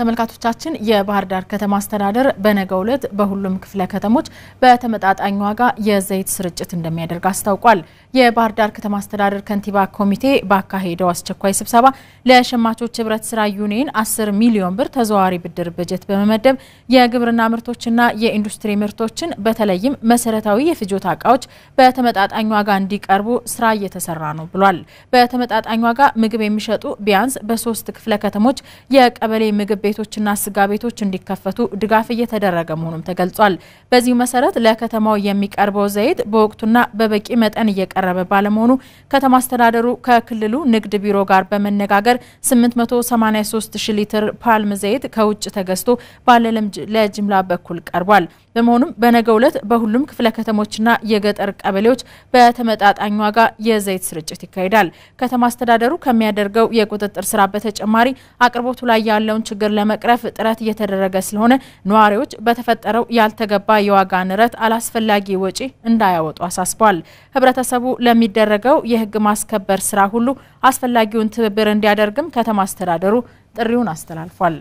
ተመልካቾቻችን የባህር ዳር ከተማ አስተዳደር በነገው ዕለት በሁሉም ክፍለ ከተሞች በተመጣጣኝ ዋጋ የዘይት ስርጭት እንደሚያደርግ አስታውቋል። የባህር ዳር ከተማ አስተዳደር ከንቲባ ኮሚቴ ባካሄደው አስቸኳይ ስብሰባ ለሸማቾች ህብረት ስራ ዩኒየን 10 ሚሊዮን ብር ተዘዋዋሪ ብድር በጀት በመመደብ የግብርና ምርቶችና የኢንዱስትሪ ምርቶችን በተለይም መሰረታዊ የፍጆታ እቃዎች በተመጣጣኝ ዋጋ እንዲቀርቡ ስራ እየተሰራ ነው ብሏል። በተመጣጣኝ ዋጋ ምግብ የሚሸጡ ቢያንስ በሶስት ክፍለ ከተሞች የቀበሌ ምግብ ቤቶችና ስጋ ቤቶች እንዲከፈቱ ድጋፍ እየተደረገ መሆኑም ተገልጿል። በዚሁ መሰረት ለከተማው የሚቀርበው ዘይት በወቅቱና በበቂ መጠን እየቀረበ ባለመሆኑ ከተማ አስተዳደሩ ከክልሉ ንግድ ቢሮ ጋር በመነጋገር 883 ሊትር ፓልም ዘይት ከውጭ ተገዝቶ ባለለም ለጅምላ በኩል ቀርቧል። በመሆኑም በነገው ዕለት በሁሉም ክፍለ ከተሞችና የገጠር ቀበሌዎች በተመጣጣኝ ዋጋ የዘይት ስርጭት ይካሄዳል። ከተማ አስተዳደሩ ከሚያደርገው የቁጥጥር ስራ በተጨማሪ አቅርቦቱ ላይ ያለውን ችግር ለመቅረፍ ጥረት እየተደረገ ስለሆነ ነዋሪዎች በተፈጠረው ያልተገባ የዋጋ ንረት አላስፈላጊ ወጪ እንዳያወጡ አሳስቧል። ህብረተሰቡ ለሚደረገው የህግ ማስከበር ስራ ሁሉ አስፈላጊውን ትብብር እንዲያደርግም ከተማ አስተዳደሩ ጥሪውን አስተላልፏል።